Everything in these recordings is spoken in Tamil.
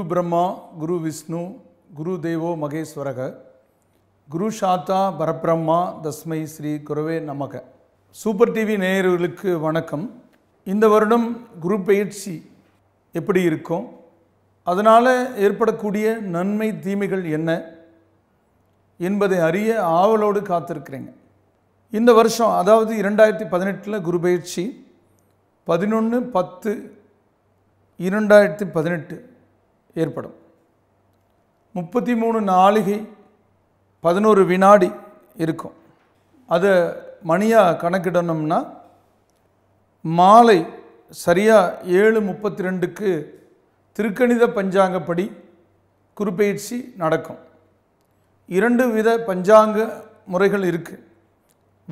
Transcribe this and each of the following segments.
குரு பிரம்மா குரு விஷ்ணு குரு தேவோ மகேஸ்வரக குரு சாத்தா பரபிரம்மா தஸ்மை ஸ்ரீ குருவே நமக சூப்பர் டிவி நேயர்களுக்கு வணக்கம் இந்த வருடம் குரு பயிற்சி எப்படி இருக்கும் அதனால் ஏற்படக்கூடிய நன்மை தீமைகள் என்ன என்பதை அறிய ஆவலோடு காத்திருக்கிறேங்க இந்த வருஷம் அதாவது இரண்டாயிரத்தி பதினெட்டில் குரு பயிற்சி பதினொன்று பத்து இரண்டாயிரத்தி பதினெட்டு ஏற்படும் முப்பத்தி மூணு நாளிகை பதினோரு வினாடி இருக்கும் அதை மணியாக கணக்கிடணும்னா மாலை சரியாக ஏழு முப்பத்தி ரெண்டுக்கு திருக்கணித பஞ்சாங்கப்படி குறுப்பெயர்ச்சி நடக்கும் இரண்டு வித பஞ்சாங்க முறைகள் இருக்குது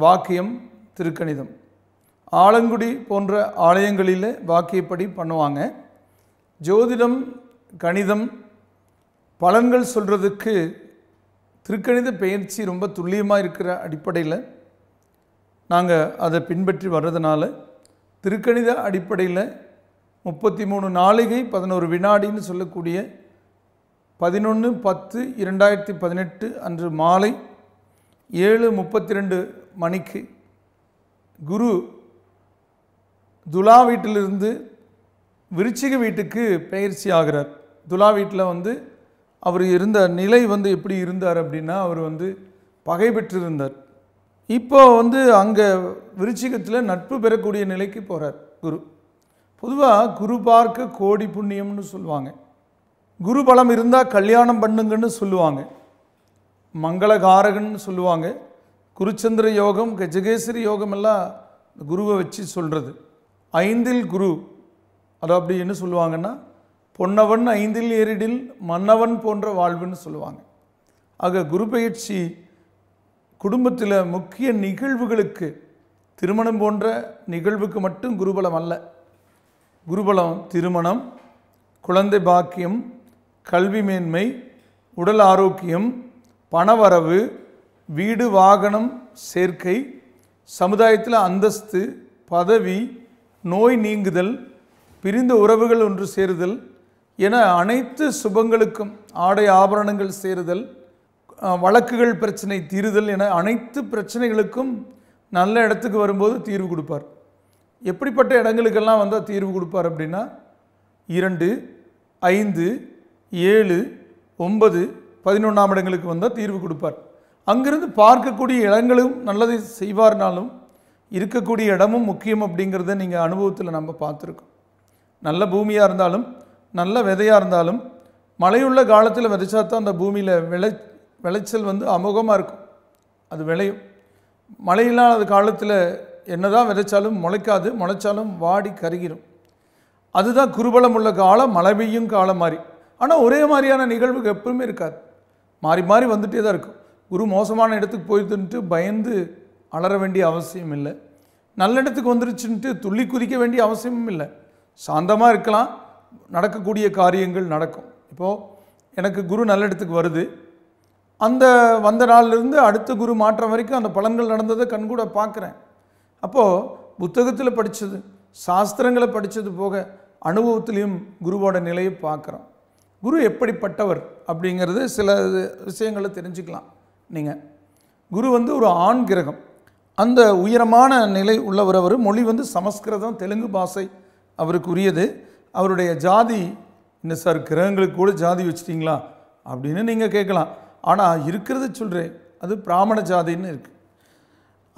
வாக்கியம் திருக்கணிதம் ஆலங்குடி போன்ற ஆலயங்களில் வாக்கியப்படி பண்ணுவாங்க ஜோதிடம் கணிதம் பலன்கள் சொல்கிறதுக்கு திருக்கணித பயிற்சி ரொம்ப துல்லியமாக இருக்கிற அடிப்படையில் நாங்கள் அதை பின்பற்றி வர்றதுனால திருக்கணித அடிப்படையில் முப்பத்தி மூணு நாளிகை பதினோரு வினாடின்னு சொல்லக்கூடிய பதினொன்று பத்து இரண்டாயிரத்தி பதினெட்டு அன்று மாலை ஏழு முப்பத்தி ரெண்டு மணிக்கு குரு துலா வீட்டிலிருந்து விருச்சிக வீட்டுக்கு பயிற்சி ஆகிறார் துலா வீட்டில் வந்து அவர் இருந்த நிலை வந்து எப்படி இருந்தார் அப்படின்னா அவர் வந்து பகை பெற்றிருந்தார் இப்போ வந்து அங்கே விருச்சிகத்தில் நட்பு பெறக்கூடிய நிலைக்கு போகிறார் குரு பொதுவாக குரு பார்க்க கோடி புண்ணியம்னு சொல்லுவாங்க குரு பலம் இருந்தால் கல்யாணம் பண்ணுங்கன்னு சொல்லுவாங்க மங்களகாரகன்னு சொல்லுவாங்க குருச்சந்திர யோகம் கஜகேசரி யோகம் எல்லாம் குருவை வச்சு சொல்கிறது ஐந்தில் குரு அதை அப்படி என்ன சொல்லுவாங்கன்னா பொன்னவன் ஐந்தில் ஏறிடில் மன்னவன் போன்ற வாழ்வுன்னு சொல்லுவாங்க ஆக குரு பயிற்சி குடும்பத்தில் முக்கிய நிகழ்வுகளுக்கு திருமணம் போன்ற நிகழ்வுக்கு மட்டும் குருபலம் அல்ல குருபலம் திருமணம் குழந்தை பாக்கியம் கல்வி மேன்மை உடல் ஆரோக்கியம் பணவரவு வீடு வாகனம் சேர்க்கை சமுதாயத்தில் அந்தஸ்து பதவி நோய் நீங்குதல் பிரிந்த உறவுகள் ஒன்று சேருதல் என அனைத்து சுபங்களுக்கும் ஆடை ஆபரணங்கள் சேருதல் வழக்குகள் பிரச்சனை தீருதல் என அனைத்து பிரச்சனைகளுக்கும் நல்ல இடத்துக்கு வரும்போது தீர்வு கொடுப்பார் எப்படிப்பட்ட இடங்களுக்கெல்லாம் வந்தால் தீர்வு கொடுப்பார் அப்படின்னா இரண்டு ஐந்து ஏழு ஒன்பது பதினொன்றாம் இடங்களுக்கு வந்தால் தீர்வு கொடுப்பார் அங்கிருந்து பார்க்கக்கூடிய இடங்களும் நல்லதை செய்வார்னாலும் இருக்கக்கூடிய இடமும் முக்கியம் அப்படிங்கிறத நீங்கள் அனுபவத்தில் நம்ம பார்த்துருக்கோம் நல்ல பூமியாக இருந்தாலும் நல்ல விதையாக இருந்தாலும் மழையுள்ள காலத்தில் விதைச்சா தான் அந்த பூமியில் விளை விளைச்சல் வந்து அமோகமாக இருக்கும் அது விளையும் மழையில்லாத காலத்தில் என்ன தான் விதைச்சாலும் முளைக்காது முளைச்சாலும் வாடி கருகிடும் அதுதான் குறுபலம் உள்ள காலம் மழை பெய்யும் காலம் மாதிரி ஆனால் ஒரே மாதிரியான நிகழ்வுகள் எப்பவுமே இருக்காது மாறி மாறி வந்துகிட்டே தான் இருக்கும் குரு மோசமான இடத்துக்கு போயிடுன்ட்டு பயந்து அலற வேண்டிய அவசியம் இல்லை நல்ல இடத்துக்கு வந்துருச்சுன்ட்டு துள்ளி குதிக்க வேண்டிய அவசியமும் இல்லை சாந்தமாக இருக்கலாம் நடக்கக்கூடிய காரியங்கள் நடக்கும் இப்போது எனக்கு குரு நல்ல இடத்துக்கு வருது அந்த வந்த இருந்து அடுத்த குரு மாற்றம் வரைக்கும் அந்த பலன்கள் நடந்ததை கண்கூட பார்க்குறேன் அப்போது புத்தகத்தில் படித்தது சாஸ்திரங்களை படித்தது போக அனுபவத்திலையும் குருவோட நிலையை பார்க்குறோம் குரு எப்படிப்பட்டவர் அப்படிங்கிறது சில விஷயங்களை தெரிஞ்சுக்கலாம் நீங்கள் குரு வந்து ஒரு ஆண் கிரகம் அந்த உயரமான நிலை உள்ளவர் அவர் மொழி வந்து சமஸ்கிருதம் தெலுங்கு பாஷை அவருக்கு உரியது அவருடைய ஜாதி என்ன சார் கிரகங்களுக்கு கூட ஜாதி வச்சிட்டிங்களா அப்படின்னு நீங்கள் கேட்கலாம் ஆனால் இருக்கிறத சொல்கிறேன் அது பிராமண ஜாதின்னு இருக்குது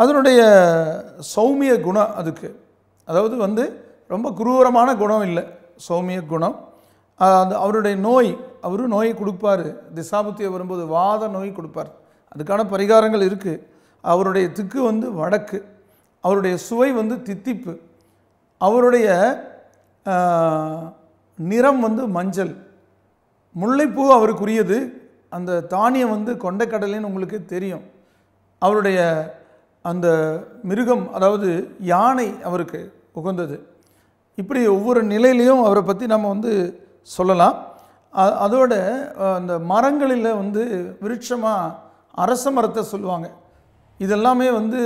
அதனுடைய சௌமிய குணம் அதுக்கு அதாவது வந்து ரொம்ப குரூரமான குணம் இல்லை சௌமிய குணம் அது அவருடைய நோய் அவரும் நோயை கொடுப்பார் திசாபுத்தியை வரும்போது வாத நோய் கொடுப்பார் அதுக்கான பரிகாரங்கள் இருக்குது அவருடைய திக்கு வந்து வடக்கு அவருடைய சுவை வந்து தித்திப்பு அவருடைய நிறம் வந்து மஞ்சள் முல்லைப்பூ அவருக்குரியது அந்த தானியம் வந்து கொண்டைக்கடலைன்னு உங்களுக்கு தெரியும் அவருடைய அந்த மிருகம் அதாவது யானை அவருக்கு உகந்தது இப்படி ஒவ்வொரு நிலையிலையும் அவரை பற்றி நம்ம வந்து சொல்லலாம் அதோட அந்த மரங்களில் வந்து விருட்சமாக அரச மரத்தை சொல்லுவாங்க இதெல்லாமே வந்து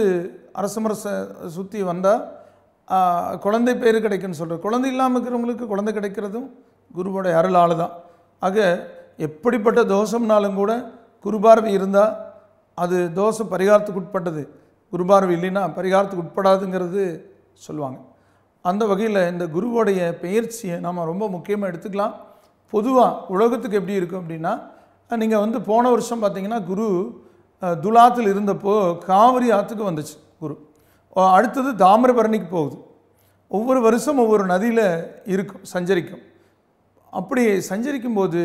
அரச மரச சுற்றி வந்தால் குழந்தை பேர் கிடைக்குன்னு சொல்கிற குழந்தை இல்லாமல் இருக்கிறவங்களுக்கு குழந்தை கிடைக்கிறதும் குருவோடைய அருளால் தான் ஆக எப்படிப்பட்ட தோஷம்னாலும் கூட குருபார்வை இருந்தால் அது தோஷம் பரிகாரத்துக்கு உட்பட்டது குருபார்வை இல்லைன்னா பரிகாரத்துக்கு உட்படாதுங்கிறது சொல்லுவாங்க அந்த வகையில் இந்த குருவோடைய பயிற்சியை நாம் ரொம்ப முக்கியமாக எடுத்துக்கலாம் பொதுவாக உலகத்துக்கு எப்படி இருக்கும் அப்படின்னா நீங்கள் வந்து போன வருஷம் பார்த்தீங்கன்னா குரு துலாத்தில் இருந்தப்போ காவிரி ஆற்றுக்கு வந்துச்சு குரு அடுத்தது தாமிரபரணிக்கு போகுது ஒவ்வொரு வருஷம் ஒவ்வொரு நதியில் இருக்கும் சஞ்சரிக்கும் அப்படி சஞ்சரிக்கும்போது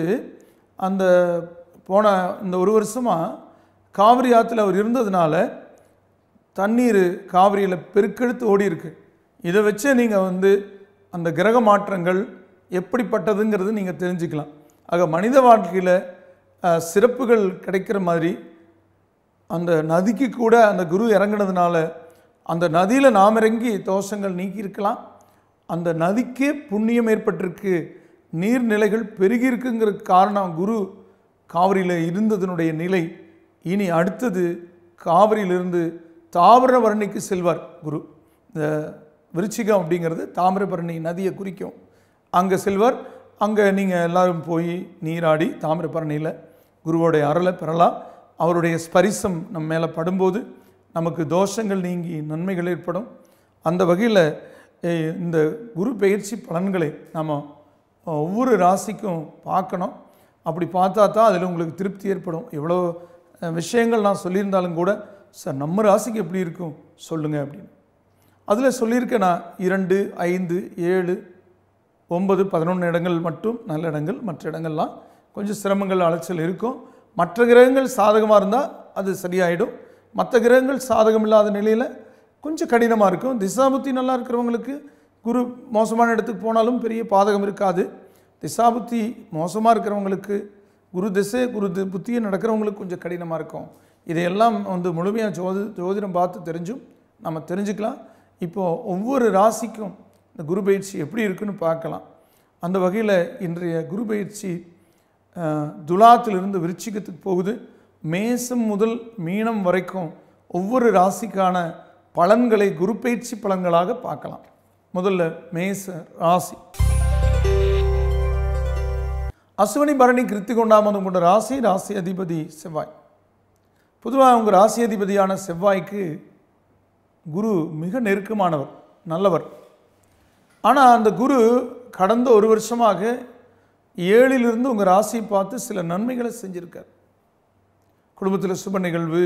அந்த போன இந்த ஒரு வருஷமாக காவிரி ஆற்றுல அவர் இருந்ததுனால தண்ணீர் காவிரியில் பெருக்கெடுத்து ஓடி இருக்கு இதை வச்சே நீங்கள் வந்து அந்த கிரக மாற்றங்கள் எப்படிப்பட்டதுங்கிறது நீங்கள் தெரிஞ்சுக்கலாம் ஆக மனித வாழ்க்கையில் சிறப்புகள் கிடைக்கிற மாதிரி அந்த நதிக்கு கூட அந்த குரு இறங்கினதுனால அந்த நதியில் நாம் இறங்கி தோஷங்கள் நீக்கியிருக்கலாம் அந்த நதிக்கே புண்ணியம் ஏற்பட்டிருக்கு நீர்நிலைகள் பெருகியிருக்குங்கிற காரணம் குரு காவிரியில் இருந்ததுனுடைய நிலை இனி அடுத்தது காவிரியிலிருந்து தாமிரபரணிக்கு செல்வார் குரு இந்த விருச்சிகம் அப்படிங்கிறது தாமிரபரணி நதியை குறிக்கும் அங்கே செல்வர் அங்கே நீங்கள் எல்லோரும் போய் நீராடி தாமிரபரணியில் குருவோடைய அருளை பெறலாம் அவருடைய ஸ்பரிசம் நம்ம மேலே படும்போது நமக்கு தோஷங்கள் நீங்கி நன்மைகள் ஏற்படும் அந்த வகையில் இந்த குரு பயிற்சி பலன்களை நாம் ஒவ்வொரு ராசிக்கும் பார்க்கணும் அப்படி பார்த்தா தான் அதில் உங்களுக்கு திருப்தி ஏற்படும் எவ்வளோ விஷயங்கள் நான் சொல்லியிருந்தாலும் கூட சார் நம்ம ராசிக்கு எப்படி இருக்கும் சொல்லுங்கள் அப்படின்னு அதில் சொல்லியிருக்கேன் நான் இரண்டு ஐந்து ஏழு ஒம்பது பதினொன்று இடங்கள் மட்டும் நல்ல இடங்கள் மற்ற இடங்கள்லாம் கொஞ்சம் சிரமங்கள் அலைச்சல் இருக்கும் மற்ற கிரகங்கள் சாதகமாக இருந்தால் அது சரியாயிடும் மற்ற கிரகங்கள் சாதகம் இல்லாத நிலையில் கொஞ்சம் கடினமாக இருக்கும் திசாபுத்தி நல்லா இருக்கிறவங்களுக்கு குரு மோசமான இடத்துக்கு போனாலும் பெரிய பாதகம் இருக்காது திசாபுத்தி மோசமாக இருக்கிறவங்களுக்கு குரு திசை குரு புத்தியை நடக்கிறவங்களுக்கு கொஞ்சம் கடினமாக இருக்கும் இதையெல்லாம் வந்து முழுமையாக ஜோதி ஜோதிடம் பார்த்து தெரிஞ்சும் நம்ம தெரிஞ்சுக்கலாம் இப்போது ஒவ்வொரு ராசிக்கும் இந்த குரு பயிற்சி எப்படி இருக்குன்னு பார்க்கலாம் அந்த வகையில் இன்றைய குரு பயிற்சி துலாத்திலிருந்து விருச்சிகத்துக்கு போகுது மேசம் முதல் மீனம் வரைக்கும் ஒவ்வொரு ராசிக்கான பலன்களை குரு பயிற்சி பலன்களாக பார்க்கலாம் முதல்ல மேச ராசி அசுவனி பரணி கிருத்தி கொண்டாமதம் கொண்ட ராசி ராசி அதிபதி செவ்வாய் பொதுவாக அவங்க ராசி அதிபதியான செவ்வாய்க்கு குரு மிக நெருக்கமானவர் நல்லவர் ஆனால் அந்த குரு கடந்த ஒரு வருஷமாக ஏழிலிருந்து உங்கள் ராசியை பார்த்து சில நன்மைகளை செஞ்சுருக்கார் குடும்பத்தில் சுப நிகழ்வு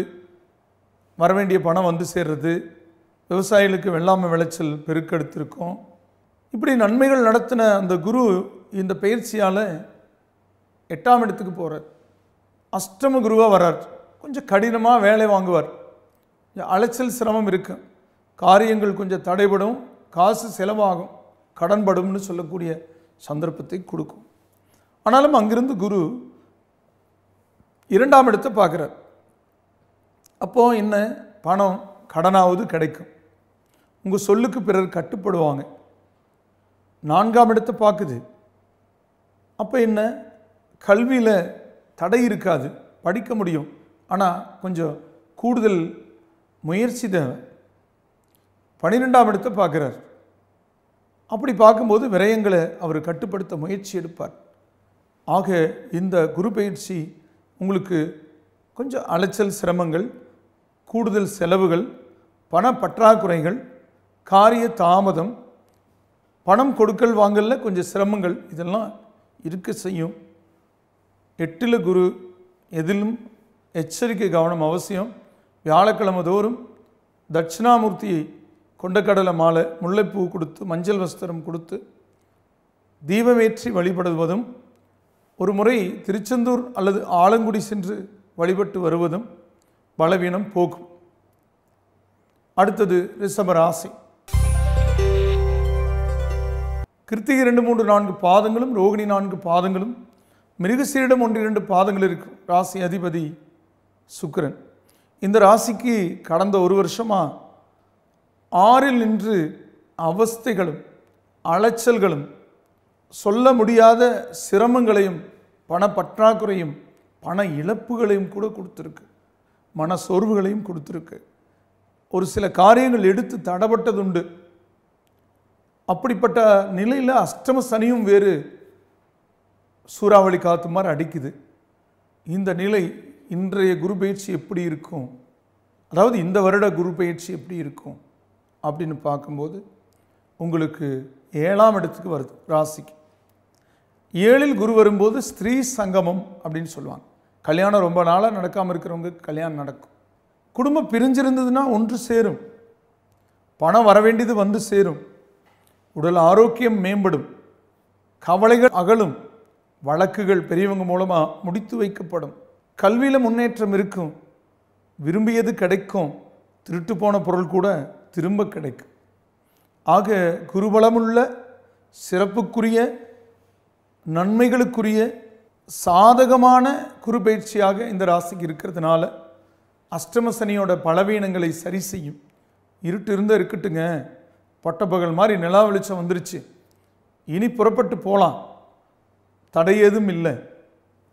வர வேண்டிய பணம் வந்து சேர்றது விவசாயிகளுக்கு வெள்ளாமை விளைச்சல் பெருக்கெடுத்திருக்கோம் இப்படி நன்மைகள் நடத்தின அந்த குரு இந்த பயிற்சியால் எட்டாம் இடத்துக்கு போகிறார் அஷ்டம குருவாக வர்றார் கொஞ்சம் கடினமாக வேலை வாங்குவார் கொஞ்சம் அலைச்சல் சிரமம் இருக்கும் காரியங்கள் கொஞ்சம் தடைபடும் காசு செலவாகும் கடன்படும்னு சொல்லக்கூடிய சந்தர்ப்பத்தை கொடுக்கும் ஆனாலும் அங்கிருந்து குரு இரண்டாம் இடத்தை பார்க்குறார் அப்போது என்ன பணம் கடனாவது கிடைக்கும் உங்கள் சொல்லுக்கு பிறர் கட்டுப்படுவாங்க நான்காம் இடத்தை பார்க்குது அப்போ என்ன கல்வியில் தடை இருக்காது படிக்க முடியும் ஆனால் கொஞ்சம் கூடுதல் முயற்சி தேவை பன்னிரெண்டாம் இடத்தை பார்க்குறார் அப்படி பார்க்கும்போது விரயங்களை அவர் கட்டுப்படுத்த முயற்சி எடுப்பார் ஆக இந்த குரு பயிற்சி உங்களுக்கு கொஞ்சம் அலைச்சல் சிரமங்கள் கூடுதல் செலவுகள் பண பற்றாக்குறைகள் காரிய தாமதம் பணம் கொடுக்கல் வாங்கலில் கொஞ்சம் சிரமங்கள் இதெல்லாம் இருக்க செய்யும் எட்டில் குரு எதிலும் எச்சரிக்கை கவனம் அவசியம் வியாழக்கிழமை தோறும் தட்சிணாமூர்த்தியை கொண்டக்கடலை மாலை முல்லைப்பூ கொடுத்து மஞ்சள் வஸ்திரம் கொடுத்து தீபமேற்றி வழிபடுவதும் ஒரு முறை திருச்செந்தூர் அல்லது ஆலங்குடி சென்று வழிபட்டு வருவதும் பலவீனம் போகும் அடுத்தது ரிஷபராசி கிருத்திகை இரண்டு மூன்று நான்கு பாதங்களும் ரோகிணி நான்கு பாதங்களும் மிருகசீரிடம் ஒன்று இரண்டு பாதங்கள் இருக்கும் ராசி அதிபதி சுக்கரன் இந்த ராசிக்கு கடந்த ஒரு வருஷமாக ஆறில் நின்று அவஸ்தைகளும் அலைச்சல்களும் சொல்ல முடியாத சிரமங்களையும் பண பற்றாக்குறையும் பண இழப்புகளையும் கூட கொடுத்துருக்கு மன சோர்வுகளையும் கொடுத்துருக்கு ஒரு சில காரியங்கள் எடுத்து தடப்பட்டதுண்டு அப்படிப்பட்ட நிலையில் அஷ்டம சனியும் வேறு சூறாவளி காத்து மாதிரி அடிக்குது இந்த நிலை இன்றைய குரு பயிற்சி எப்படி இருக்கும் அதாவது இந்த வருட குரு பயிற்சி எப்படி இருக்கும் அப்படின்னு பார்க்கும்போது உங்களுக்கு ஏழாம் இடத்துக்கு வருது ராசிக்கு ஏழில் குரு வரும்போது ஸ்திரீ சங்கமம் அப்படின்னு சொல்லுவாங்க கல்யாணம் ரொம்ப நாளாக நடக்காமல் இருக்கிறவங்க கல்யாணம் நடக்கும் குடும்பம் பிரிஞ்சிருந்ததுன்னா ஒன்று சேரும் பணம் வர வேண்டியது வந்து சேரும் உடல் ஆரோக்கியம் மேம்படும் கவலைகள் அகலும் வழக்குகள் பெரியவங்க மூலமாக முடித்து வைக்கப்படும் கல்வியில் முன்னேற்றம் இருக்கும் விரும்பியது கிடைக்கும் திருட்டு போன பொருள் கூட திரும்ப கிடைக்கும் ஆக குருபலமுள்ள சிறப்புக்குரிய நன்மைகளுக்குரிய சாதகமான குறுபயிற்சியாக இந்த ராசிக்கு இருக்கிறதுனால அஷ்டமசனியோட பலவீனங்களை சரி செய்யும் இருட்டு இருந்தால் இருக்கட்டுங்க பட்டப்பகல் மாதிரி நிலா வெளிச்சம் வந்துருச்சு இனி புறப்பட்டு போகலாம் தடை எதுவும் இல்லை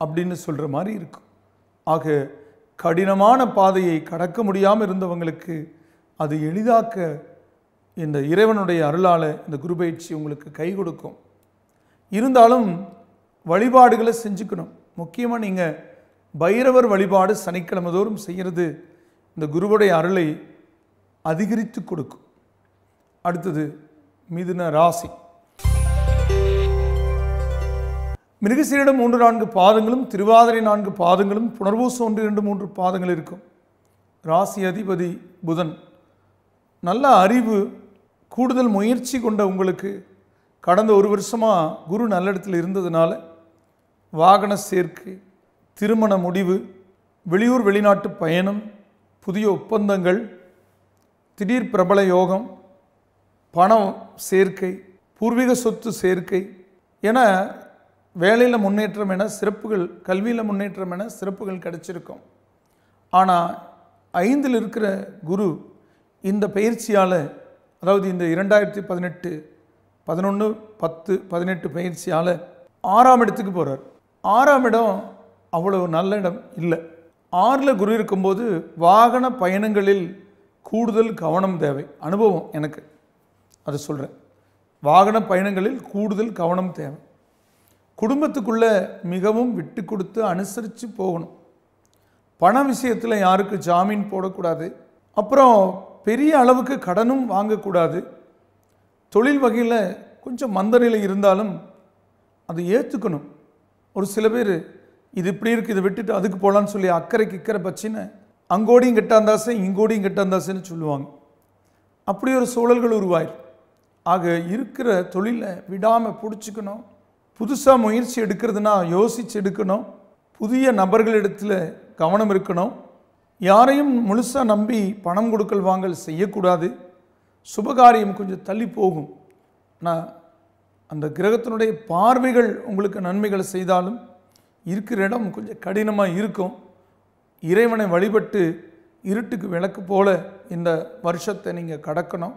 அப்படின்னு சொல்கிற மாதிரி இருக்கும் ஆக கடினமான பாதையை கடக்க முடியாமல் இருந்தவங்களுக்கு அது எளிதாக்க இந்த இறைவனுடைய அருளால் இந்த குரு பயிற்சி உங்களுக்கு கை கொடுக்கும் இருந்தாலும் வழிபாடுகளை செஞ்சுக்கணும் முக்கியமாக நீங்கள் பைரவர் வழிபாடு சனிக்கிழமை தோறும் செய்கிறது இந்த குருவுடைய அருளை அதிகரித்து கொடுக்கும் அடுத்தது மிதுன ராசி மிருகசீரிடம் மூன்று நான்கு பாதங்களும் திருவாதிரை நான்கு பாதங்களும் புனர்வூசம் ஒன்று இரண்டு மூன்று பாதங்கள் இருக்கும் ராசி அதிபதி புதன் நல்ல அறிவு கூடுதல் முயற்சி கொண்ட உங்களுக்கு கடந்த ஒரு வருஷமாக குரு நல்ல இடத்துல இருந்ததுனால வாகன சேர்க்கை திருமண முடிவு வெளியூர் வெளிநாட்டு பயணம் புதிய ஒப்பந்தங்கள் திடீர் பிரபல யோகம் பணம் சேர்க்கை பூர்வீக சொத்து சேர்க்கை என வேலையில் முன்னேற்றம் என சிறப்புகள் கல்வியில் முன்னேற்றம் என சிறப்புகள் கிடச்சிருக்கும் ஆனால் ஐந்தில் இருக்கிற குரு இந்த பயிற்சியால் அதாவது இந்த இரண்டாயிரத்தி பதினெட்டு பதினொன்று பத்து பதினெட்டு பயிற்சியால் ஆறாம் இடத்துக்கு போகிறார் ஆறாம் இடம் அவ்வளோ நல்ல இடம் இல்லை ஆறில் குரு இருக்கும்போது வாகன பயணங்களில் கூடுதல் கவனம் தேவை அனுபவம் எனக்கு அதை சொல்கிறேன் வாகன பயணங்களில் கூடுதல் கவனம் தேவை குடும்பத்துக்குள்ளே மிகவும் விட்டு கொடுத்து அனுசரித்து போகணும் பண விஷயத்தில் யாருக்கு ஜாமீன் போடக்கூடாது அப்புறம் பெரிய அளவுக்கு கடனும் வாங்கக்கூடாது தொழில் வகையில் கொஞ்சம் மந்த நிலை இருந்தாலும் அதை ஏற்றுக்கணும் ஒரு சில பேர் இது இப்படி இருக்குது இதை விட்டுட்டு அதுக்கு போகலான்னு சொல்லி அக்கறைக்கு இக்கறை பச்சின்னு அங்கோடியும் கெட்டாந்தாசை இங்கோடியும் கெட்டாந்தாசைன்னு சொல்லுவாங்க அப்படி ஒரு சூழல்கள் உருவாயிரு ஆக இருக்கிற தொழிலை விடாமல் பிடிச்சிக்கணும் புதுசாக முயற்சி எடுக்கிறதுனா யோசித்து எடுக்கணும் புதிய நபர்களிடத்தில் கவனம் இருக்கணும் யாரையும் முழுசாக நம்பி பணம் கொடுக்கல் வாங்கல் செய்யக்கூடாது சுபகாரியம் கொஞ்சம் தள்ளி போகும் ஆனால் அந்த கிரகத்தினுடைய பார்வைகள் உங்களுக்கு நன்மைகளை செய்தாலும் இருக்கிற இடம் கொஞ்சம் கடினமாக இருக்கும் இறைவனை வழிபட்டு இருட்டுக்கு விளக்கு போல இந்த வருஷத்தை நீங்கள் கடக்கணும்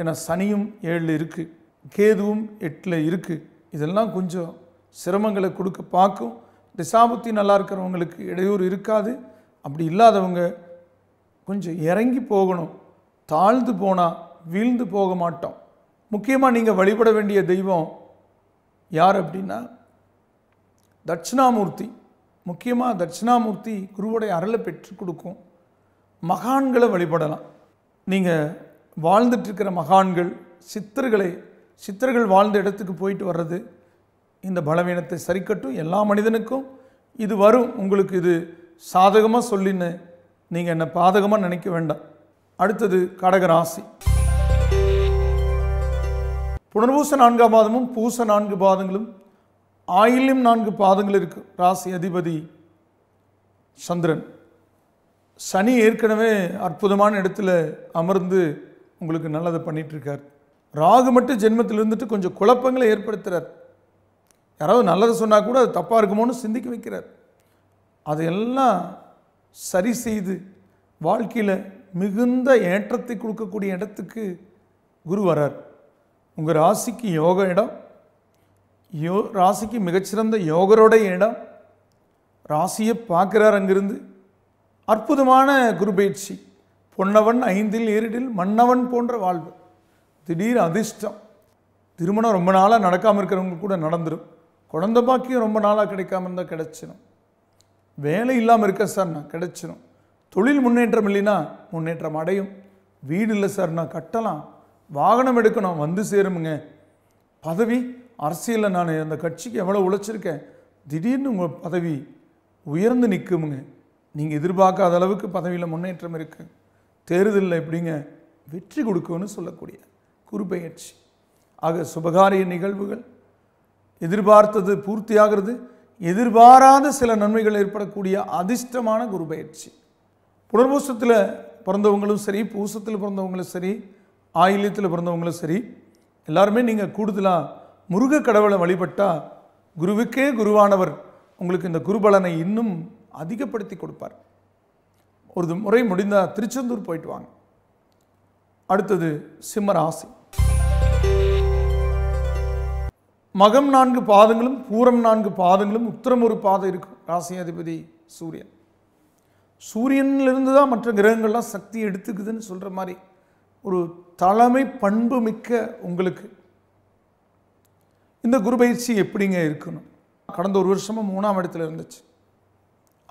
ஏன்னா சனியும் ஏழில் இருக்குது கேதுவும் எட்டில் இருக்குது இதெல்லாம் கொஞ்சம் சிரமங்களை கொடுக்க பார்க்கும் திசாபுத்தி நல்லா இருக்கிறவங்களுக்கு இடையூறு இருக்காது அப்படி இல்லாதவங்க கொஞ்சம் இறங்கி போகணும் தாழ்ந்து போனால் வீழ்ந்து போக மாட்டோம் முக்கியமாக நீங்கள் வழிபட வேண்டிய தெய்வம் யார் அப்படின்னா தட்சிணாமூர்த்தி முக்கியமாக தட்சிணாமூர்த்தி குருவோடைய அருளை பெற்று கொடுக்கும் மகான்களை வழிபடலாம் நீங்கள் வாழ்ந்துட்டுருக்கிற மகான்கள் சித்தர்களை சித்தர்கள் வாழ்ந்த இடத்துக்கு போயிட்டு வர்றது இந்த பலவீனத்தை சரிக்கட்டும் எல்லா மனிதனுக்கும் இது வரும் உங்களுக்கு இது சாதகமாக சொல்லின்னு நீங்கள் என்னை பாதகமாக நினைக்க வேண்டாம் அடுத்தது கடகராசி புனர்பூச நான்காம் பாதமும் பூச நான்கு பாதங்களும் ஆயிலும் நான்கு பாதங்கள் இருக்கு ராசி அதிபதி சந்திரன் சனி ஏற்கனவே அற்புதமான இடத்துல அமர்ந்து உங்களுக்கு நல்லதை பண்ணிகிட்ருக்கார் ராகு மட்டும் ஜென்மத்தில் இருந்துட்டு கொஞ்சம் குழப்பங்களை ஏற்படுத்துகிறார் யாராவது நல்லதை சொன்னால் கூட அது தப்பாக இருக்குமோன்னு சிந்திக்க வைக்கிறார் அதையெல்லாம் சரி செய்து வாழ்க்கையில் மிகுந்த ஏற்றத்தை கொடுக்கக்கூடிய இடத்துக்கு குரு வரார் உங்கள் ராசிக்கு யோக இடம் யோ ராசிக்கு மிகச்சிறந்த யோகருடைய இடம் ராசியை பார்க்குறார் அங்கிருந்து அற்புதமான குரு பயிற்சி பொன்னவன் ஐந்தில் ஏரிடில் மன்னவன் போன்ற வாழ்வு திடீர் அதிர்ஷ்டம் திருமணம் ரொம்ப நாளாக நடக்காமல் இருக்கிறவங்க கூட நடந்துடும் குழந்த பாக்கியம் ரொம்ப நாளாக கிடைக்காம இருந்தால் கிடச்சிடும் வேலை இல்லாமல் இருக்க சார் நான் கிடச்சிடும் தொழில் முன்னேற்றம் இல்லைன்னா முன்னேற்றம் அடையும் வீடு இல்லை சார் நான் கட்டலாம் வாகனம் எடுக்கணும் வந்து சேருமுங்க பதவி அரசியலில் நான் அந்த கட்சிக்கு எவ்வளோ உழைச்சிருக்கேன் திடீர்னு உங்கள் பதவி உயர்ந்து நிற்குமுங்க நீங்கள் எதிர்பார்க்காத அளவுக்கு பதவியில் முன்னேற்றம் இருக்குது தேர்தலில் எப்படிங்க வெற்றி கொடுக்கும்னு சொல்லக்கூடிய குறுப்பெயர்ச்சி ஆக சுபகாரிய நிகழ்வுகள் எதிர்பார்த்தது பூர்த்தியாகிறது எதிர்பாராத சில நன்மைகள் ஏற்படக்கூடிய அதிர்ஷ்டமான குருபெயர்ச்சி புனர்பூசத்தில் பிறந்தவங்களும் சரி பூசத்தில் பிறந்தவங்களும் சரி ஆயிலியத்தில் பிறந்தவங்களும் சரி எல்லாருமே நீங்கள் கூடுதலாக முருக கடவுளை வழிபட்டால் குருவுக்கே குருவானவர் உங்களுக்கு இந்த குருபலனை இன்னும் அதிகப்படுத்தி கொடுப்பார் ஒரு முறை முடிந்தால் திருச்செந்தூர் போயிட்டு வாங்க அடுத்தது சிம்ம ராசி மகம் நான்கு பாதங்களும் பூரம் நான்கு பாதங்களும் உத்தரம் ஒரு பாதம் இருக்கும் ராசி அதிபதி சூரியன் சூரியன்லேருந்து தான் மற்ற கிரகங்கள்லாம் சக்தி எடுத்துக்குதுன்னு சொல்கிற மாதிரி ஒரு தலைமை பண்பு மிக்க உங்களுக்கு இந்த குரு பயிற்சி எப்படிங்க இருக்கணும் கடந்த ஒரு வருஷமும் மூணாம் இடத்துல இருந்துச்சு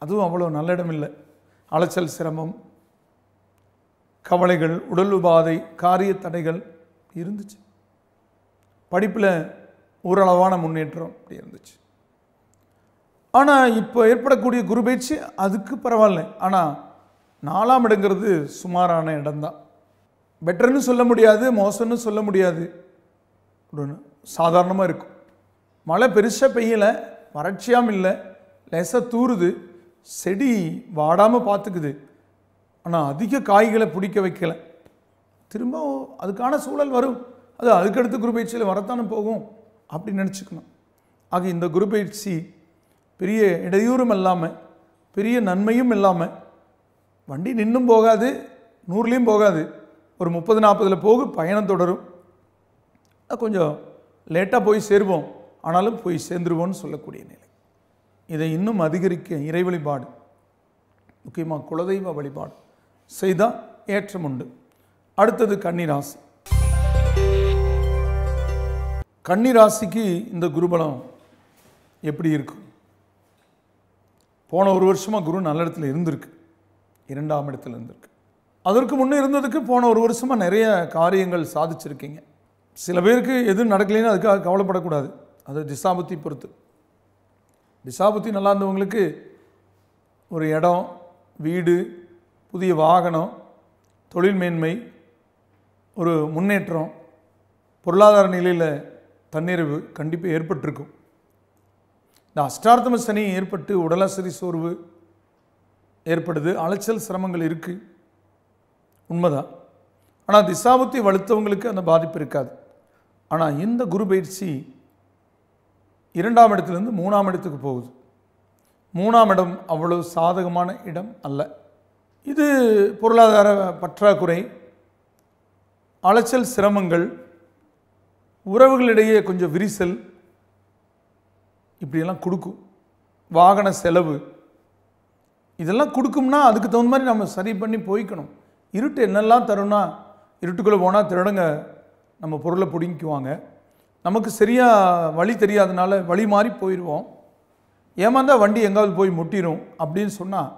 அதுவும் அவ்வளோ நல்ல இடம் இல்லை அலைச்சல் சிரமம் கவலைகள் உடல் உபாதை காரிய தடைகள் இருந்துச்சு படிப்பில் ஓரளவான முன்னேற்றம் அப்படி இருந்துச்சு ஆனால் இப்போ ஏற்படக்கூடிய குரு பயிற்சி அதுக்கு பரவாயில்ல ஆனால் நாலாம் இடங்கிறது சுமாரான இடம்தான் பெட்டர்னு சொல்ல முடியாது மோசம்னு சொல்ல முடியாது சாதாரணமாக இருக்கும் மழை பெருசாக பெய்யலை வறட்சியாம் இல்லை லேசாக தூறுது செடி வாடாமல் பார்த்துக்குது ஆனால் அதிக காய்களை பிடிக்க வைக்கலை திரும்ப அதுக்கான சூழல் வரும் அது அதுக்கடுத்து குரு பயிற்சியில் வரத்தானே போகும் அப்படின்னு நினச்சிக்கணும் ஆக இந்த குரு பயிற்சி பெரிய இடையூறும் இல்லாமல் பெரிய நன்மையும் இல்லாமல் வண்டி நின்றும் போகாது நூறுலேயும் போகாது ஒரு முப்பது நாற்பதில் போக பயணம் தொடரும் கொஞ்சம் லேட்டாக போய் சேருவோம் ஆனாலும் போய் சேர்ந்துருவோம்னு சொல்லக்கூடிய நிலை இதை இன்னும் அதிகரிக்க இறை வழிபாடு முக்கியமாக குலதெய்வ வழிபாடு செய்தால் ஏற்றம் உண்டு அடுத்தது கன்னிராசி கன்னிராசிக்கு இந்த குருபலம் எப்படி இருக்கும் போன ஒரு வருஷமாக குரு நல்ல இடத்துல இருந்திருக்கு இரண்டாம் இடத்துல இருந்திருக்கு அதற்கு முன்னே இருந்ததுக்கு போன ஒரு வருஷமாக நிறைய காரியங்கள் சாதிச்சிருக்கீங்க சில பேருக்கு எதுவும் நடக்கலைன்னு அதுக்காக கவலைப்படக்கூடாது அது திசாபுத்தி பொறுத்து திசாபுத்தி நல்லா இருந்தவங்களுக்கு ஒரு இடம் வீடு புதிய வாகனம் தொழில் மேன்மை ஒரு முன்னேற்றம் பொருளாதார நிலையில் தன்னிறைவு கண்டிப்பாக ஏற்பட்டிருக்கும் இந்த அஷ்டார்த்தம சனி ஏற்பட்டு உடலாசரி சோர்வு ஏற்படுது அலைச்சல் சிரமங்கள் இருக்குது உண்மைதான் ஆனால் திசாபுத்தி வலுத்தவங்களுக்கு அந்த பாதிப்பு இருக்காது ஆனால் இந்த குரு பயிற்சி இரண்டாம் இடத்துலேருந்து மூணாம் இடத்துக்கு போகுது மூணாம் இடம் அவ்வளோ சாதகமான இடம் அல்ல இது பொருளாதார பற்றாக்குறை அலைச்சல் சிரமங்கள் உறவுகளிடையே கொஞ்சம் விரிசல் இப்படியெல்லாம் கொடுக்கும் வாகன செலவு இதெல்லாம் கொடுக்கும்னா அதுக்கு தகுந்த மாதிரி நம்ம சரி பண்ணி போய்க்கணும் இருட்டு என்னெல்லாம் தரும்னா இருட்டுக்குள்ளே போனால் திருடங்க நம்ம பொருளை பிடுங்கிக்குவாங்க நமக்கு சரியாக வழி தெரியாதனால வழி மாறி போயிடுவோம் ஏமாந்தால் வண்டி எங்காவது போய் முட்டிடும் அப்படின்னு சொன்னால்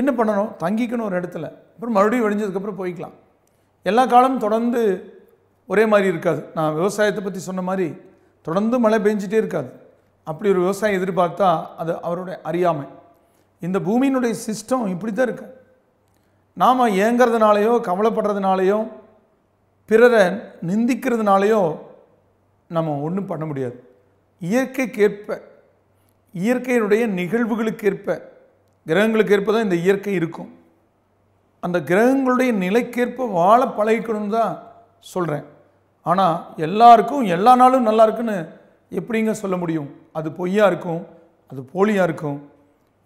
என்ன பண்ணணும் தங்கிக்கணும் ஒரு இடத்துல அப்புறம் மறுபடியும் வெடிஞ்சதுக்கப்புறம் போய்க்கலாம் எல்லா காலமும் தொடர்ந்து ஒரே மாதிரி இருக்காது நான் விவசாயத்தை பற்றி சொன்ன மாதிரி தொடர்ந்து மழை பெஞ்சிட்டே இருக்காது அப்படி ஒரு விவசாயம் எதிர்பார்த்தா அது அவருடைய அறியாமை இந்த பூமியினுடைய சிஸ்டம் இப்படி தான் இருக்கு நாம் ஏங்கிறதுனாலையோ கவலைப்படுறதுனாலையோ பிறரை நிந்திக்கிறதுனாலையோ நம்ம ஒன்றும் பண்ண முடியாது இயற்கைக்கேற்ப இயற்கையினுடைய நிகழ்வுகளுக்கேற்ப கிரகங்களுக்கு ஏற்ப தான் இந்த இயற்கை இருக்கும் அந்த கிரகங்களுடைய நிலைக்கேற்ப வாழ பழகிக்கணும்னு தான் சொல்கிறேன் ஆனால் எல்லாருக்கும் எல்லா நாளும் நல்லா இருக்குன்னு எப்படிங்க சொல்ல முடியும் அது பொய்யாக இருக்கும் அது போலியாக இருக்கும்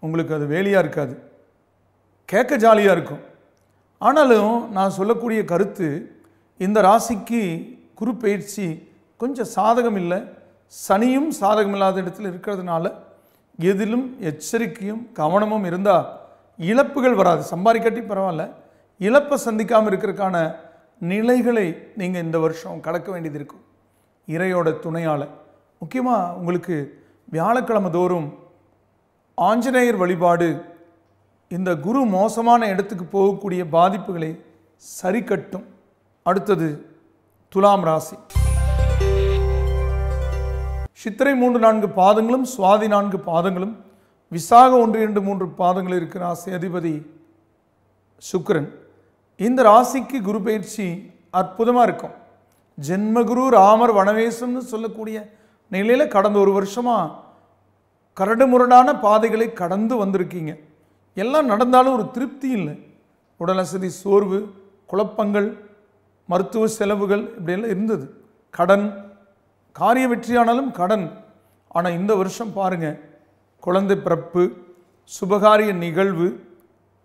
உங்களுக்கு அது வேலையாக இருக்காது கேட்க ஜாலியாக இருக்கும் ஆனாலும் நான் சொல்லக்கூடிய கருத்து இந்த ராசிக்கு பயிற்சி கொஞ்சம் சாதகம் இல்லை சனியும் சாதகம் இல்லாத இடத்துல இருக்கிறதுனால எதிலும் எச்சரிக்கையும் கவனமும் இருந்தால் இழப்புகள் வராது சம்பாதிக்காட்டி பரவாயில்ல இழப்பை சந்திக்காமல் இருக்கிறதுக்கான நிலைகளை நீங்கள் இந்த வருஷம் கடக்க வேண்டியது இருக்கும் இறையோட துணையால் முக்கியமாக உங்களுக்கு வியாழக்கிழமை தோறும் ஆஞ்சநேயர் வழிபாடு இந்த குரு மோசமான இடத்துக்கு போகக்கூடிய பாதிப்புகளை சரி கட்டும் அடுத்தது துலாம் ராசி சித்திரை மூன்று நான்கு பாதங்களும் சுவாதி நான்கு பாதங்களும் விசாக ஒன்று இரண்டு மூன்று பாதங்கள் இருக்கிற ராசி அதிபதி சுக்கரன் இந்த ராசிக்கு குரு பயிற்சி அற்புதமாக இருக்கும் ஜென்மகுரு ராமர் வனவேசம்னு சொல்லக்கூடிய நிலையில் கடந்த ஒரு வருஷமாக கரடுமுரடான பாதைகளை கடந்து வந்திருக்கீங்க எல்லாம் நடந்தாலும் ஒரு திருப்தி இல்லை வசதி சோர்வு குழப்பங்கள் மருத்துவ செலவுகள் இப்படியெல்லாம் இருந்தது கடன் காரிய வெற்றியானாலும் கடன் ஆனால் இந்த வருஷம் பாருங்கள் குழந்தை பிறப்பு சுபகாரிய நிகழ்வு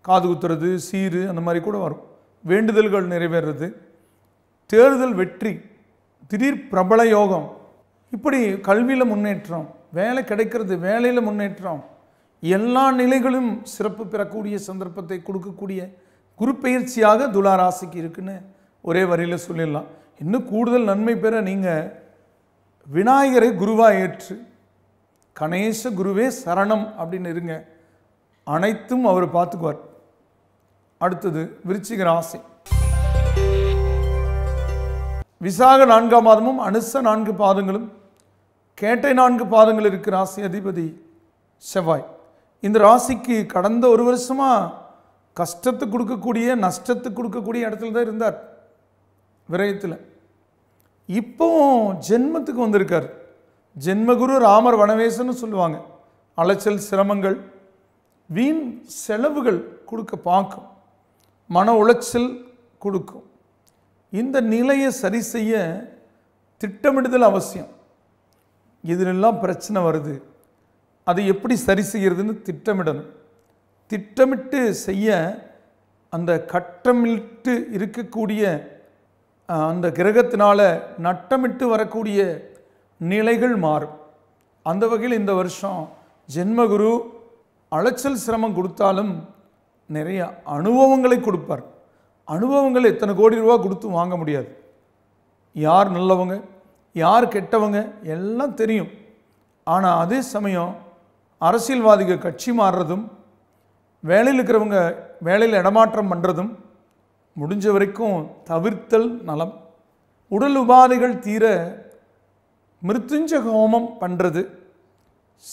காது குத்துறது சீரு அந்த மாதிரி கூட வரும் வேண்டுதல்கள் நிறைவேறது தேர்தல் வெற்றி திடீர் பிரபல யோகம் இப்படி கல்வியில் முன்னேற்றம் வேலை கிடைக்கிறது வேலையில் முன்னேற்றம் எல்லா நிலைகளும் சிறப்பு பெறக்கூடிய சந்தர்ப்பத்தை கொடுக்கக்கூடிய குரு பயிற்சியாக துளாராசிக்கு இருக்குன்னு ஒரே வரியில் சொல்லிடலாம் இன்னும் கூடுதல் நன்மை பெற நீங்கள் விநாயகரை குருவாக ஏற்று கணேச குருவே சரணம் அப்படின்னு இருங்க அனைத்தும் அவர் பார்த்துக்குவார் அடுத்தது விருச்சிக ராசி விசாக நான்காம் மாதமும் அனுச நான்கு பாதங்களும் கேட்டை நான்கு பாதங்கள் இருக்கிற ராசி அதிபதி செவ்வாய் இந்த ராசிக்கு கடந்த ஒரு வருஷமாக கஷ்டத்தை கொடுக்கக்கூடிய நஷ்டத்துக்கு கொடுக்கக்கூடிய இடத்துல தான் இருந்தார் விரயத்தில் இப்போவும் ஜென்மத்துக்கு வந்திருக்கார் ஜென்மகுரு ராமர் வனவேசன்னு சொல்லுவாங்க அலைச்சல் சிரமங்கள் வீண் செலவுகள் கொடுக்க பார்க்கும் மன உளைச்சல் கொடுக்கும் இந்த நிலையை சரி செய்ய திட்டமிடுதல் அவசியம் இதிலெல்லாம் பிரச்சனை வருது அதை எப்படி சரி செய்கிறதுன்னு திட்டமிடணும் திட்டமிட்டு செய்ய அந்த கட்டமிட்டு இருக்கக்கூடிய அந்த கிரகத்தினால் நட்டமிட்டு வரக்கூடிய நிலைகள் மாறும் அந்த வகையில் இந்த வருஷம் ஜென்மகுரு அலைச்சல் சிரமம் கொடுத்தாலும் நிறைய அனுபவங்களை கொடுப்பார் அனுபவங்களை எத்தனை கோடி ரூபா கொடுத்து வாங்க முடியாது யார் நல்லவங்க யார் கெட்டவங்க எல்லாம் தெரியும் ஆனால் அதே சமயம் அரசியல்வாதிகள் கட்சி மாறுறதும் வேலையில் இருக்கிறவங்க வேலையில் இடமாற்றம் பண்ணுறதும் முடிஞ்ச வரைக்கும் தவிர்த்தல் நலம் உடல் உபாதைகள் தீர மிருத்துஞ்ச ஹோமம் பண்ணுறது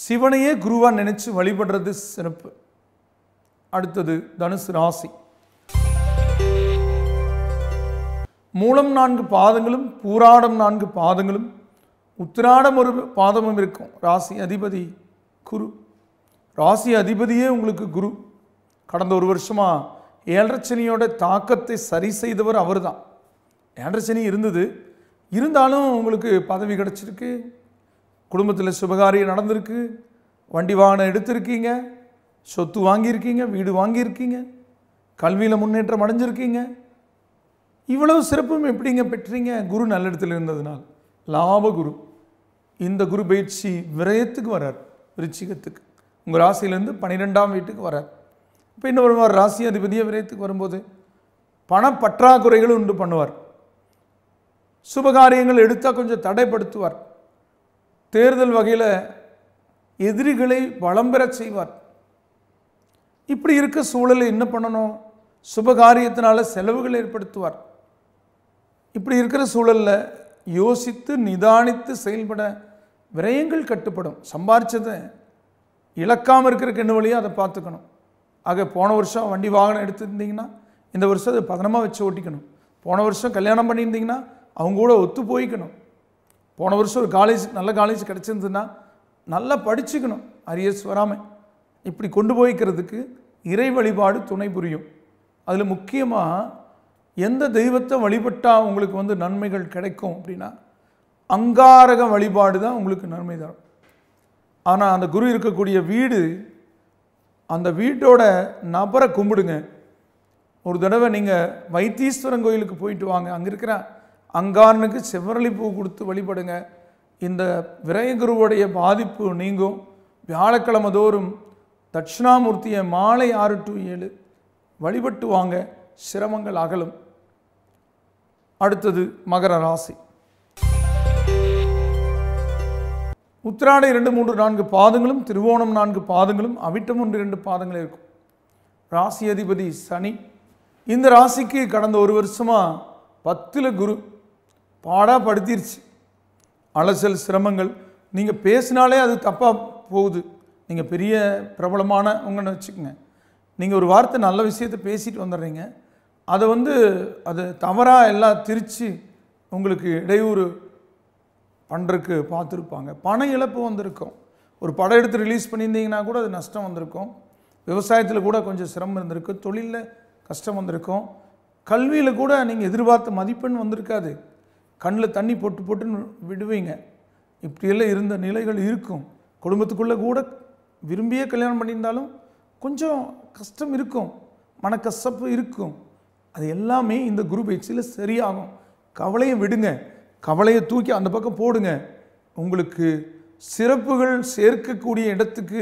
சிவனையே குருவாக நினச்சி வழிபடுறது சிறப்பு அடுத்தது தனுசு ராசி மூலம் நான்கு பாதங்களும் பூராடம் நான்கு பாதங்களும் உத்திராடம் ஒரு பாதமும் இருக்கும் ராசி அதிபதி குரு ராசி அதிபதியே உங்களுக்கு குரு கடந்த ஒரு வருஷமாக ஏழரச்சனியோட தாக்கத்தை சரி செய்தவர் அவர் தான் ஏழரச்சனி இருந்தது இருந்தாலும் உங்களுக்கு பதவி கிடச்சிருக்கு குடும்பத்தில் சுபகாரியம் நடந்திருக்கு வண்டி வாகனம் எடுத்திருக்கீங்க சொத்து வாங்கியிருக்கீங்க வீடு வாங்கியிருக்கீங்க கல்வியில் முன்னேற்றம் அடைஞ்சிருக்கீங்க இவ்வளவு சிறப்பும் எப்படிங்க பெற்றீங்க குரு நல்ல இடத்துல இருந்ததுனால் லாப குரு இந்த குரு பயிற்சி விரயத்துக்கு வரார் விருச்சிகத்துக்கு உங்கள் ராசியிலேருந்து பன்னிரெண்டாம் வீட்டுக்கு வரார் இப்போ என்ன வருவார் ராசி அதிபதியை விரயத்துக்கு வரும்போது பற்றாக்குறைகளும் உண்டு பண்ணுவார் சுபகாரியங்கள் எடுத்தால் கொஞ்சம் தடைப்படுத்துவார் தேர்தல் வகையில் எதிரிகளை வளம் பெற செய்வார் இப்படி இருக்க சூழலை என்ன பண்ணணும் சுபகாரியத்தினால செலவுகள் ஏற்படுத்துவார் இப்படி இருக்கிற சூழலில் யோசித்து நிதானித்து செயல்பட விரயங்கள் கட்டுப்படும் சம்பாரித்ததை இழக்காமல் இருக்கிறதுக்கு என்ன வழியோ அதை பார்த்துக்கணும் ஆக போன வருஷம் வண்டி வாகனம் எடுத்துருந்தீங்கன்னா இந்த வருஷம் அதை பதனமாக வச்சு ஓட்டிக்கணும் போன வருஷம் கல்யாணம் பண்ணியிருந்தீங்கன்னா அவங்க கூட ஒத்து போய்க்கணும் போன வருஷம் ஒரு காலேஜ் நல்ல காலேஜ் கிடச்சிருந்ததுன்னா நல்லா படிச்சுக்கணும் அரியர்ஸ் வராமல் இப்படி கொண்டு போய்க்கிறதுக்கு இறை வழிபாடு துணை புரியும் அதில் முக்கியமாக எந்த தெய்வத்தை வழிபட்டால் உங்களுக்கு வந்து நன்மைகள் கிடைக்கும் அப்படின்னா அங்காரக வழிபாடு தான் உங்களுக்கு நன்மை தரும் ஆனால் அந்த குரு இருக்கக்கூடிய வீடு அந்த வீட்டோட நபரை கும்பிடுங்க ஒரு தடவை நீங்கள் வைத்தீஸ்வரன் கோயிலுக்கு போயிட்டு வாங்க அங்கே இருக்கிற அங்காரனுக்கு செவ்வரளி பூ கொடுத்து வழிபடுங்க இந்த விரயகுருவுடைய பாதிப்பு நீங்கும் வியாழக்கிழமை தோறும் தட்சிணாமூர்த்தியை மாலை ஆறு டு ஏழு வழிபட்டு வாங்க சிரமங்கள் அகலும் அடுத்தது மகர ராசி உத்திராடை இரண்டு மூன்று நான்கு பாதங்களும் திருவோணம் நான்கு பாதங்களும் அவிட்டம் ஒன்று இரண்டு பாதங்கள் இருக்கும் ராசி அதிபதி சனி இந்த ராசிக்கு கடந்த ஒரு வருஷமாக பத்தில் குரு பாடாக படுத்திருச்சு அலசல் சிரமங்கள் நீங்கள் பேசினாலே அது தப்பாக போகுது நீங்கள் பெரிய பிரபலமான உங்கன்னு வச்சுக்கோங்க நீங்கள் ஒரு வார்த்தை நல்ல விஷயத்த பேசிட்டு வந்துடுறீங்க அதை வந்து அது தவறாக எல்லாம் திரித்து உங்களுக்கு இடையூறு பண்ணுறதுக்கு பார்த்துருப்பாங்க பண இழப்பு வந்திருக்கும் ஒரு படம் எடுத்து ரிலீஸ் பண்ணியிருந்தீங்கன்னா கூட அது நஷ்டம் வந்திருக்கும் விவசாயத்தில் கூட கொஞ்சம் சிரமம் இருந்திருக்கு தொழிலில் கஷ்டம் வந்திருக்கும் கல்வியில் கூட நீங்கள் எதிர்பார்த்த மதிப்பெண் வந்திருக்காது கண்ணில் தண்ணி போட்டு போட்டுன்னு விடுவீங்க இப்படியெல்லாம் இருந்த நிலைகள் இருக்கும் குடும்பத்துக்குள்ளே கூட விரும்பியே கல்யாணம் பண்ணியிருந்தாலும் கொஞ்சம் கஷ்டம் இருக்கும் மனக்கசப்பு இருக்கும் அது எல்லாமே இந்த குரு பயிற்சியில் சரியாகும் கவலையை விடுங்க கவலையை தூக்கி அந்த பக்கம் போடுங்க உங்களுக்கு சிறப்புகள் சேர்க்கக்கூடிய இடத்துக்கு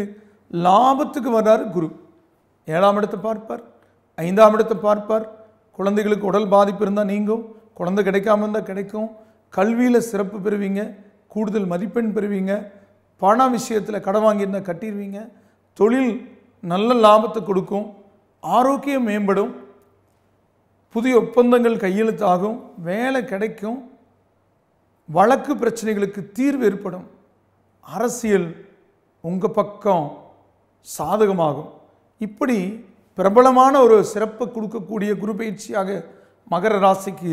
லாபத்துக்கு வர்றார் குரு ஏழாம் இடத்தை பார்ப்பார் ஐந்தாம் இடத்தை பார்ப்பார் குழந்தைகளுக்கு உடல் பாதிப்பு இருந்தால் நீங்கும் குழந்தை கிடைக்காம இருந்தால் கிடைக்கும் கல்வியில் சிறப்பு பெறுவீங்க கூடுதல் மதிப்பெண் பெறுவீங்க பண விஷயத்தில் கடன் வாங்கியிருந்தால் கட்டிடுவீங்க தொழில் நல்ல லாபத்தை கொடுக்கும் ஆரோக்கியம் மேம்படும் புதிய ஒப்பந்தங்கள் கையெழுத்தாகும் வேலை கிடைக்கும் வழக்கு பிரச்சனைகளுக்கு தீர்வு ஏற்படும் அரசியல் உங்கள் பக்கம் சாதகமாகும் இப்படி பிரபலமான ஒரு சிறப்பை கொடுக்கக்கூடிய குரு பயிற்சியாக மகர ராசிக்கு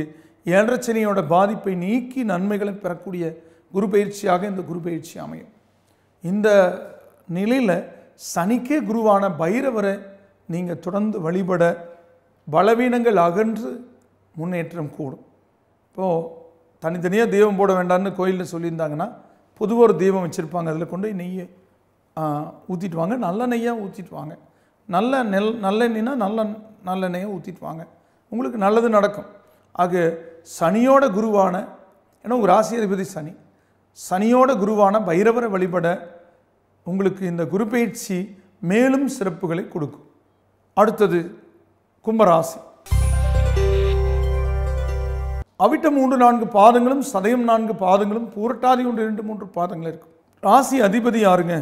ஏழரச்சனியோட பாதிப்பை நீக்கி நன்மைகளை பெறக்கூடிய குரு பயிற்சியாக இந்த குரு பயிற்சி அமையும் இந்த நிலையில் சனிக்கே குருவான பைரவரை நீங்கள் தொடர்ந்து வழிபட பலவீனங்கள் அகன்று முன்னேற்றம் கூடும் இப்போது தனித்தனியாக தெய்வம் போட வேண்டாம்னு கோயிலில் சொல்லியிருந்தாங்கன்னா பொதுவாக ஒரு தெய்வம் வச்சுருப்பாங்க அதில் கொண்டு நெய்யை ஊற்றிட்டு வாங்க நல்ல நெய்யாக ஊற்றிட்டு வாங்க நல்ல நெல் நல்லெண்ணெய்னா நல்ல நல்ல நெய்யை ஊற்றிட்டு வாங்க உங்களுக்கு நல்லது நடக்கும் ஆகு சனியோட குருவான ஏன்னா உங்கள் ராசி அதிபதி சனி சனியோட குருவான பைரவரை வழிபட உங்களுக்கு இந்த குரு பயிற்சி மேலும் சிறப்புகளை கொடுக்கும் அடுத்தது கும்பராசி அவிட்ட மூன்று நான்கு பாதங்களும் சதயம் நான்கு பாதங்களும் பூரட்டாதி ஒன்று இரண்டு மூன்று பாதங்கள் இருக்கும் ராசி அதிபதி யாருங்க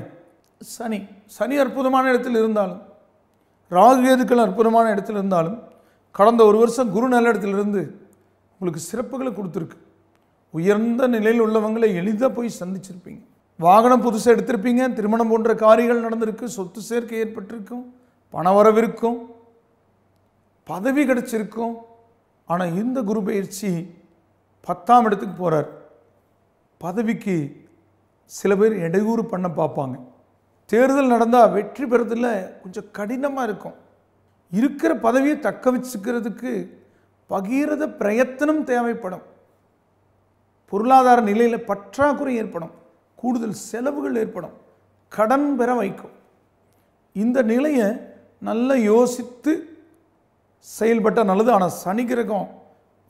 சனி சனி அற்புதமான இடத்தில் இருந்தாலும் ராகுகேதுக்கள் அற்புதமான இடத்தில் இருந்தாலும் கடந்த ஒரு வருஷம் குரு நல்ல இடத்துலேருந்து உங்களுக்கு சிறப்புகளை கொடுத்துருக்கு உயர்ந்த நிலையில் உள்ளவங்களை எளிதாக போய் சந்திச்சிருப்பீங்க வாகனம் புதுசாக எடுத்திருப்பீங்க திருமணம் போன்ற காரியங்கள் நடந்திருக்கு சொத்து சேர்க்கை ஏற்பட்டிருக்கும் பண வரவிருக்கும் பதவி கிடச்சிருக்கும் ஆனால் இந்த குரு பயிற்சி பத்தாம் இடத்துக்கு போகிறார் பதவிக்கு சில பேர் இடையூறு பண்ண பார்ப்பாங்க தேர்தல் நடந்தால் வெற்றி பெறதில் கொஞ்சம் கடினமாக இருக்கும் இருக்கிற பதவியை தக்க வச்சுக்கிறதுக்கு பகிரத பிரயத்தனம் தேவைப்படும் பொருளாதார நிலையில் பற்றாக்குறை ஏற்படும் கூடுதல் செலவுகள் ஏற்படும் கடன் பெற வைக்கும் இந்த நிலையை நல்லா யோசித்து செயல்பட்டால் நல்லது ஆனால் சனி கிரகம்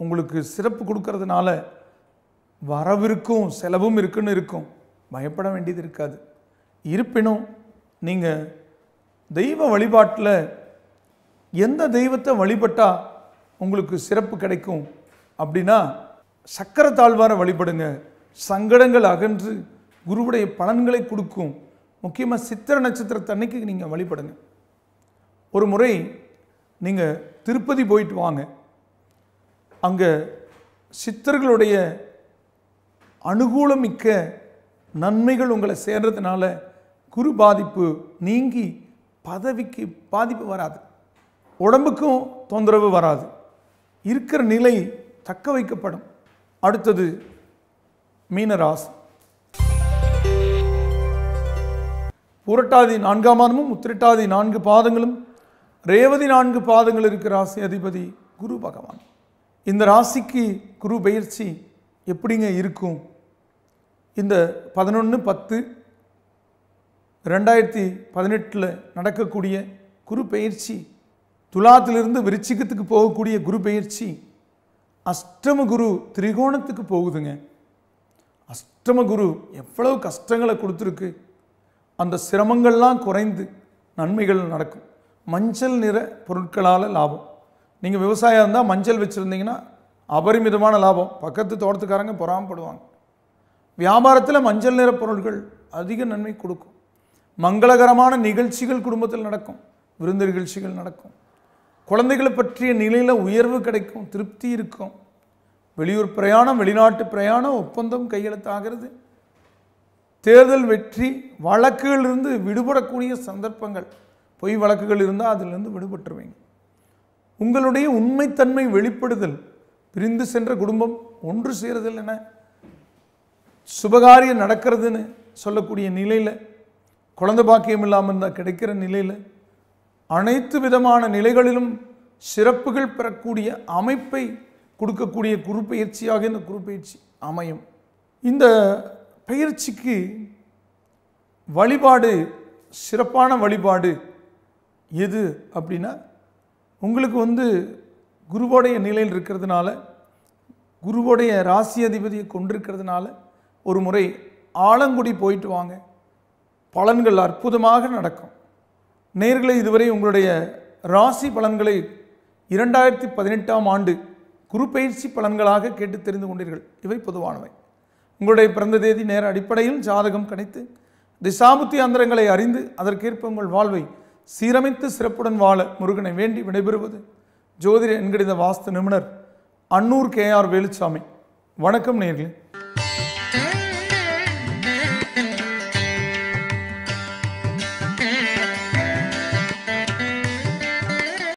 உங்களுக்கு சிறப்பு கொடுக்கறதுனால வரவிருக்கும் செலவும் இருக்குன்னு இருக்கும் பயப்பட வேண்டியது இருக்காது இருப்பினும் நீங்கள் தெய்வ வழிபாட்டில் எந்த தெய்வத்தை வழிபட்டால் உங்களுக்கு சிறப்பு கிடைக்கும் அப்படின்னா சக்கர தாழ்வாரை வழிபடுங்க சங்கடங்கள் அகன்று குருவுடைய பலன்களை கொடுக்கும் முக்கியமாக சித்திர நட்சத்திரத்து அன்னைக்கு நீங்கள் வழிபடுங்க ஒரு முறை நீங்கள் திருப்பதி போயிட்டு வாங்க அங்கே சித்தர்களுடைய அனுகூலமிக்க நன்மைகள் உங்களை சேர்றதுனால குரு பாதிப்பு நீங்கி பதவிக்கு பாதிப்பு வராது உடம்புக்கும் தொந்தரவு வராது இருக்கிற நிலை தக்க வைக்கப்படும் அடுத்தது மீனராசி புரட்டாதி நான்காம் மாதமும் உத்திரட்டாதி நான்கு பாதங்களும் ரேவதி நான்கு பாதங்கள் இருக்கிற ராசி அதிபதி குரு பகவான் இந்த ராசிக்கு குரு பயிற்சி எப்படிங்க இருக்கும் இந்த பதினொன்று பத்து ரெண்டாயிரத்தி பதினெட்டில் நடக்கக்கூடிய குரு பயிற்சி துலாத்திலிருந்து விருச்சிகத்துக்கு போகக்கூடிய குரு பயிற்சி அஷ்டம குரு திரிகோணத்துக்கு போகுதுங்க அஷ்டம குரு எவ்வளவு கஷ்டங்களை கொடுத்துருக்கு அந்த சிரமங்கள்லாம் குறைந்து நன்மைகள் நடக்கும் மஞ்சள் நிற பொருட்களால் லாபம் நீங்கள் விவசாயம் இருந்தால் மஞ்சள் வச்சுருந்தீங்கன்னா அபரிமிதமான லாபம் பக்கத்து தோட்டத்துக்காரங்க பொறாமப்படுவாங்க வியாபாரத்தில் மஞ்சள் நிற பொருட்கள் அதிக நன்மை கொடுக்கும் மங்களகரமான நிகழ்ச்சிகள் குடும்பத்தில் நடக்கும் விருந்து நிகழ்ச்சிகள் நடக்கும் குழந்தைகளை பற்றிய நிலையில் உயர்வு கிடைக்கும் திருப்தி இருக்கும் வெளியூர் பிரயாணம் வெளிநாட்டு பிரயாணம் ஒப்பந்தம் கையெழுத்தாகிறது தேர்தல் வெற்றி வழக்குகளிலிருந்து விடுபடக்கூடிய சந்தர்ப்பங்கள் பொய் வழக்குகள் இருந்தால் அதிலிருந்து விடுபட்டுருவீங்க உங்களுடைய உண்மைத்தன்மை வெளிப்படுதல் பிரிந்து சென்ற குடும்பம் ஒன்று சேருதல் என சுபகாரியம் நடக்கிறதுன்னு சொல்லக்கூடிய நிலையில் குழந்தை பாக்கியம் இல்லாமல் இருந்தால் கிடைக்கிற நிலையில் அனைத்து விதமான நிலைகளிலும் சிறப்புகள் பெறக்கூடிய அமைப்பை கொடுக்கக்கூடிய குறுப்பயிற்சியாக இந்த குறுப்பயிற்சி அமையும் இந்த பயிற்சிக்கு வழிபாடு சிறப்பான வழிபாடு எது அப்படின்னா உங்களுக்கு வந்து குருவோடைய நிலையில் இருக்கிறதுனால குருவோடைய ராசி அதிபதியை கொண்டிருக்கிறதுனால ஒரு முறை ஆலங்குடி போயிட்டு வாங்க பலன்கள் அற்புதமாக நடக்கும் நேர்களை இதுவரை உங்களுடைய ராசி பலன்களை இரண்டாயிரத்தி பதினெட்டாம் ஆண்டு குரு பயிற்சி பலன்களாக கேட்டு தெரிந்து கொண்டீர்கள் இவை பொதுவானவை உங்களுடைய பிறந்த தேதி நேர அடிப்படையில் ஜாதகம் கணித்து திசாபுத்தி அந்தரங்களை அறிந்து அதற்கேற்ப உங்கள் வாழ்வை சீரமைத்து சிறப்புடன் வாழ முருகனை வேண்டி விடைபெறுவது ஜோதிட எண்கணித வாஸ்து நிபுணர் அன்னூர் கே ஆர் வேலுச்சாமி வணக்கம் நேர்களே